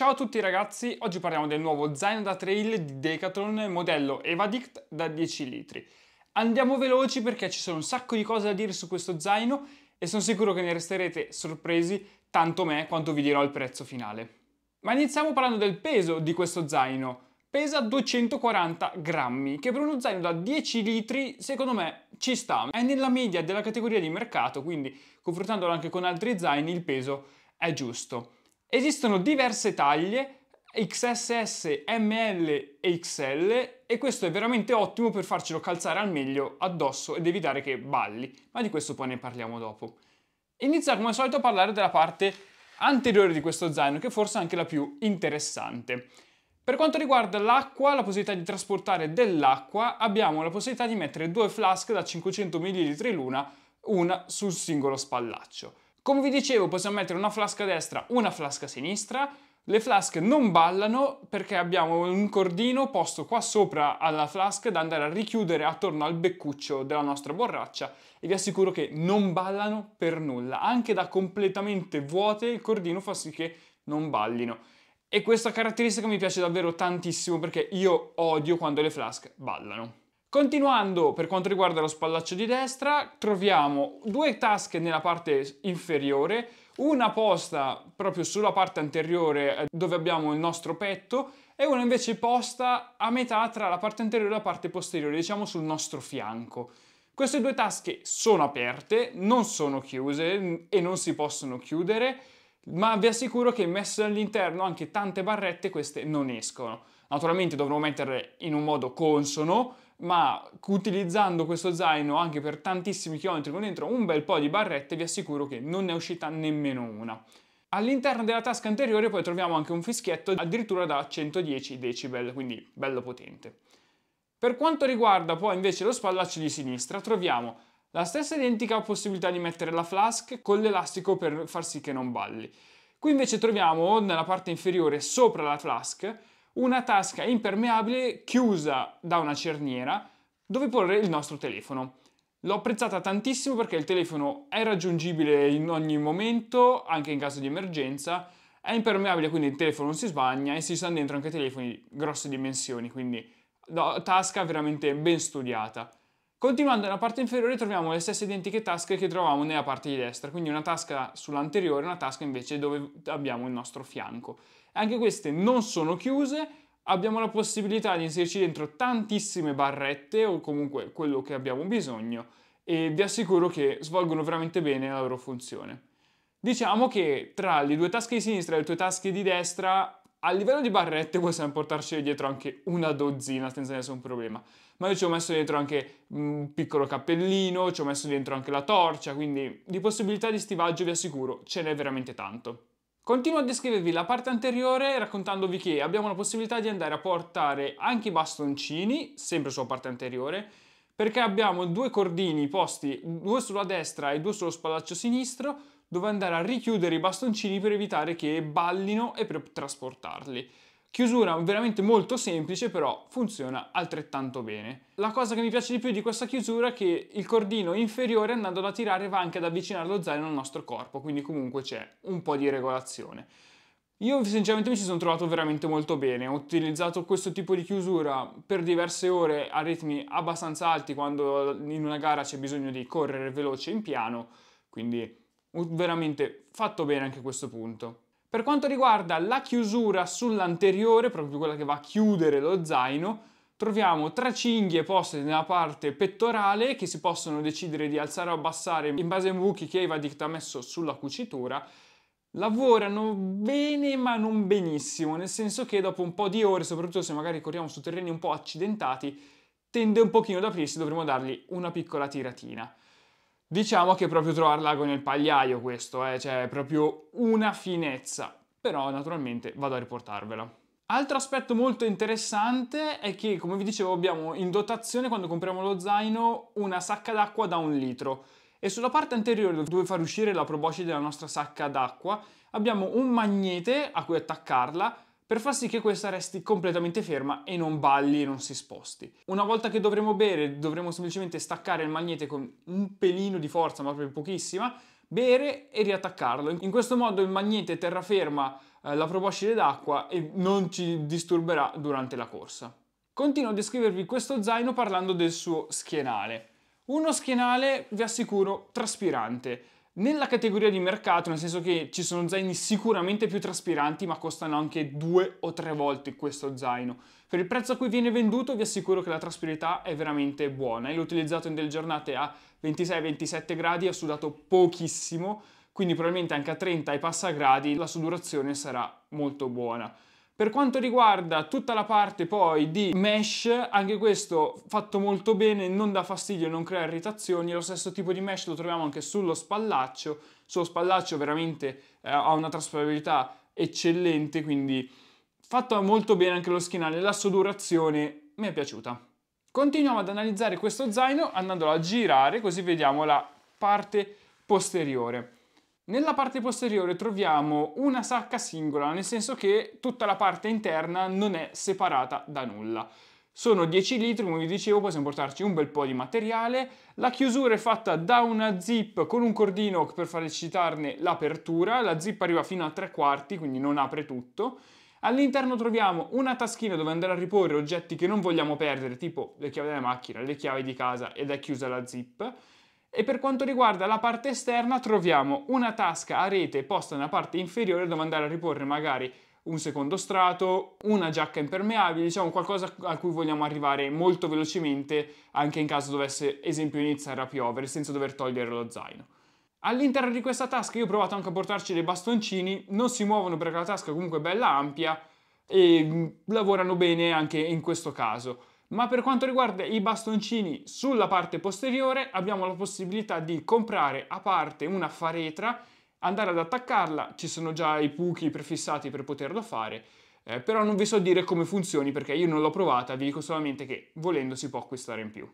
Ciao a tutti ragazzi, oggi parliamo del nuovo zaino da trail di Decathlon modello Evadict da 10 litri. Andiamo veloci perché ci sono un sacco di cose da dire su questo zaino e sono sicuro che ne resterete sorpresi tanto me quanto vi dirò il prezzo finale. Ma iniziamo parlando del peso di questo zaino. Pesa 240 grammi, che per uno zaino da 10 litri secondo me ci sta. È nella media della categoria di mercato, quindi confrontandolo anche con altri zaini il peso è giusto. Esistono diverse taglie XSS, ML e XL e questo è veramente ottimo per farcelo calzare al meglio addosso ed evitare che balli, ma di questo poi ne parliamo dopo. Iniziamo come al solito a parlare della parte anteriore di questo zaino, che forse è anche la più interessante. Per quanto riguarda l'acqua, la possibilità di trasportare dell'acqua, abbiamo la possibilità di mettere due flask da 500 ml l'una, una sul singolo spallaccio. Come vi dicevo possiamo mettere una flasca destra, una flasca sinistra, le flasche non ballano perché abbiamo un cordino posto qua sopra alla flasca da andare a richiudere attorno al beccuccio della nostra borraccia e vi assicuro che non ballano per nulla, anche da completamente vuote il cordino fa sì che non ballino. E questa caratteristica mi piace davvero tantissimo perché io odio quando le flasche ballano. Continuando per quanto riguarda lo spallaccio di destra, troviamo due tasche nella parte inferiore, una posta proprio sulla parte anteriore eh, dove abbiamo il nostro petto e una invece posta a metà tra la parte anteriore e la parte posteriore, diciamo sul nostro fianco. Queste due tasche sono aperte, non sono chiuse e non si possono chiudere, ma vi assicuro che messo all'interno anche tante barrette queste non escono. Naturalmente dovrò metterle in un modo consono, ma utilizzando questo zaino anche per tantissimi chilometri con dentro un bel po' di barrette vi assicuro che non ne è uscita nemmeno una. All'interno della tasca anteriore poi troviamo anche un fischietto addirittura da 110 decibel, quindi bello potente. Per quanto riguarda poi invece lo spallaccio di sinistra troviamo la stessa identica possibilità di mettere la flask con l'elastico per far sì che non balli. Qui invece troviamo nella parte inferiore sopra la flask una tasca impermeabile chiusa da una cerniera dove porre il nostro telefono. L'ho apprezzata tantissimo perché il telefono è raggiungibile in ogni momento, anche in caso di emergenza, è impermeabile quindi il telefono non si sbagna e si stanno dentro anche telefoni di grosse dimensioni, quindi tasca veramente ben studiata. Continuando nella parte inferiore troviamo le stesse identiche tasche che trovavamo nella parte di destra, quindi una tasca sull'anteriore e una tasca invece dove abbiamo il nostro fianco. Anche queste non sono chiuse, abbiamo la possibilità di inserirci dentro tantissime barrette o comunque quello che abbiamo bisogno e vi assicuro che svolgono veramente bene la loro funzione. Diciamo che tra le due tasche di sinistra e le due tasche di destra a livello di barrette possiamo portarci dietro anche una dozzina senza nessun problema. Ma io ci ho messo dietro anche un piccolo cappellino, ci ho messo dentro anche la torcia, quindi di possibilità di stivaggio vi assicuro ce n'è veramente tanto. Continuo a descrivervi la parte anteriore raccontandovi che abbiamo la possibilità di andare a portare anche i bastoncini, sempre sulla parte anteriore, perché abbiamo due cordini posti, due sulla destra e due sullo spallaccio sinistro, dove andare a richiudere i bastoncini per evitare che ballino e per trasportarli. Chiusura veramente molto semplice, però funziona altrettanto bene. La cosa che mi piace di più di questa chiusura è che il cordino inferiore andando a tirare va anche ad avvicinare lo zaino al nostro corpo, quindi comunque c'è un po' di regolazione. Io sinceramente mi ci sono trovato veramente molto bene, ho utilizzato questo tipo di chiusura per diverse ore a ritmi abbastanza alti quando in una gara c'è bisogno di correre veloce in piano, quindi Veramente fatto bene anche questo punto. Per quanto riguarda la chiusura sull'anteriore, proprio quella che va a chiudere lo zaino, troviamo tre cinghie poste nella parte pettorale che si possono decidere di alzare o abbassare in base ai buchi che Evadict ha messo sulla cucitura. Lavorano bene ma non benissimo, nel senso che dopo un po' di ore, soprattutto se magari corriamo su terreni un po' accidentati, tende un pochino ad aprirsi, dovremo dargli una piccola tiratina. Diciamo che è proprio trovare l'ago nel pagliaio questo, eh? cioè è proprio una finezza, però naturalmente vado a riportarvela. Altro aspetto molto interessante è che, come vi dicevo, abbiamo in dotazione, quando compriamo lo zaino, una sacca d'acqua da un litro e sulla parte anteriore dove far uscire la proboscide della nostra sacca d'acqua abbiamo un magnete a cui attaccarla per far sì che questa resti completamente ferma e non balli e non si sposti. Una volta che dovremo bere, dovremo semplicemente staccare il magnete con un pelino di forza, ma proprio pochissima, bere e riattaccarlo. In questo modo il magnete terraferma eh, la proboscide d'acqua e non ci disturberà durante la corsa. Continuo a descrivervi questo zaino parlando del suo schienale. Uno schienale, vi assicuro, traspirante nella categoria di mercato, nel senso che ci sono zaini sicuramente più traspiranti, ma costano anche due o tre volte questo zaino. Per il prezzo a cui viene venduto vi assicuro che la traspirità è veramente buona. L'ho utilizzato in delle giornate a 26-27 gradi, ho sudato pochissimo, quindi probabilmente anche a 30 e passa gradi la sudorazione sarà molto buona. Per quanto riguarda tutta la parte poi di mesh, anche questo fatto molto bene, non dà fastidio, non crea irritazioni, lo stesso tipo di mesh lo troviamo anche sullo spallaccio, sullo spallaccio veramente eh, ha una trasparabilità eccellente, quindi fatto molto bene anche lo schienale, la sudurazione mi è piaciuta. Continuiamo ad analizzare questo zaino andandolo a girare così vediamo la parte posteriore. Nella parte posteriore troviamo una sacca singola, nel senso che tutta la parte interna non è separata da nulla. Sono 10 litri, come vi dicevo, possiamo portarci un bel po' di materiale. La chiusura è fatta da una zip con un cordino per facilitarne l'apertura. La zip arriva fino a tre quarti, quindi non apre tutto. All'interno troviamo una taschina dove andare a riporre oggetti che non vogliamo perdere, tipo le chiavi della macchina, le chiavi di casa ed è chiusa la zip e per quanto riguarda la parte esterna troviamo una tasca a rete posta nella parte inferiore dove andare a riporre magari un secondo strato, una giacca impermeabile, diciamo qualcosa a cui vogliamo arrivare molto velocemente anche in caso dovesse, esempio, iniziare a piovere senza dover togliere lo zaino. All'interno di questa tasca io ho provato anche a portarci dei bastoncini, non si muovono perché la tasca comunque è bella ampia e lavorano bene anche in questo caso. Ma per quanto riguarda i bastoncini sulla parte posteriore abbiamo la possibilità di comprare a parte una faretra, andare ad attaccarla, ci sono già i buchi prefissati per poterlo fare, eh, però non vi so dire come funzioni perché io non l'ho provata, vi dico solamente che volendo si può acquistare in più.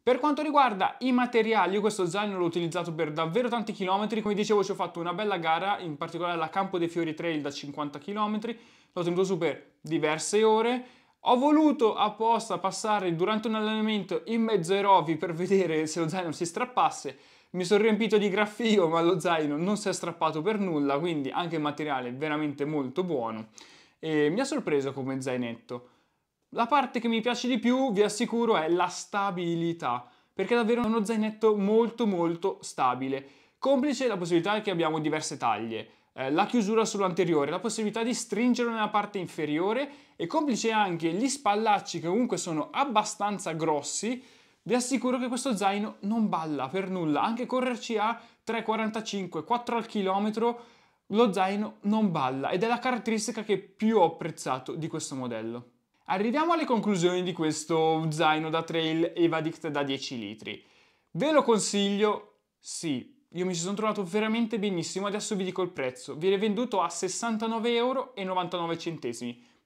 Per quanto riguarda i materiali, io questo zaino l'ho utilizzato per davvero tanti chilometri, come dicevo ci ho fatto una bella gara, in particolare la Campo dei Fiori Trail da 50 km, l'ho tenuto su per diverse ore, ho voluto apposta passare durante un allenamento in mezzo ai rovi per vedere se lo zaino si strappasse. Mi sono riempito di graffio, ma lo zaino non si è strappato per nulla, quindi anche il materiale è veramente molto buono. E mi ha sorpreso come zainetto. La parte che mi piace di più, vi assicuro, è la stabilità, perché è davvero uno zainetto molto molto stabile. Complice la possibilità che abbiamo diverse taglie. Eh, la chiusura sull'anteriore, la possibilità di stringere nella parte inferiore e complice anche gli spallacci che comunque sono abbastanza grossi, vi assicuro che questo zaino non balla per nulla, anche correrci a 3,45, 4 al chilometro, lo zaino non balla ed è la caratteristica che più ho apprezzato di questo modello. Arriviamo alle conclusioni di questo zaino da trail Evadict da 10 litri. Ve lo consiglio? Sì, io mi ci sono trovato veramente benissimo, adesso vi dico il prezzo. Viene venduto a 69,99 euro,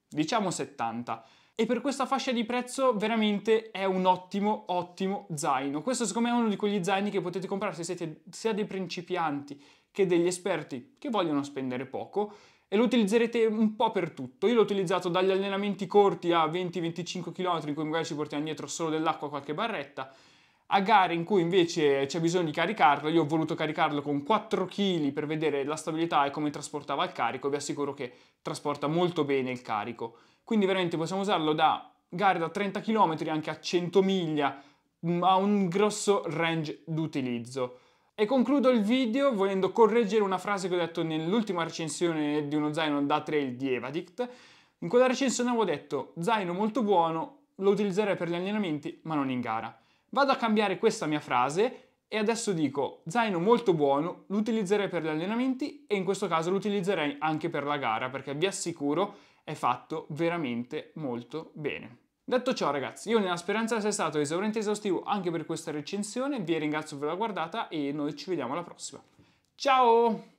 diciamo 70. E per questa fascia di prezzo veramente è un ottimo, ottimo zaino. Questo secondo me è uno di quegli zaini che potete comprare se siete sia dei principianti che degli esperti che vogliono spendere poco e lo utilizzerete un po' per tutto. Io l'ho utilizzato dagli allenamenti corti a 20-25 km in cui magari ci portiamo dietro solo dell'acqua qualche barretta a gare in cui invece c'è bisogno di caricarlo, io ho voluto caricarlo con 4 kg per vedere la stabilità e come trasportava il carico, vi assicuro che trasporta molto bene il carico. Quindi veramente possiamo usarlo da gare da 30 km anche a 100 miglia, ha mm, un grosso range d'utilizzo. E concludo il video volendo correggere una frase che ho detto nell'ultima recensione di uno zaino da trail di Evadict. In quella recensione avevo detto zaino molto buono, lo utilizzerei per gli allenamenti ma non in gara. Vado a cambiare questa mia frase e adesso dico zaino molto buono, l'utilizzerei per gli allenamenti e in questo caso lo utilizzerei anche per la gara perché vi assicuro è fatto veramente molto bene. Detto ciò ragazzi, io nella speranza di essere stato esaurente e esaustivo anche per questa recensione, vi ringrazio per la guardata e noi ci vediamo alla prossima. Ciao!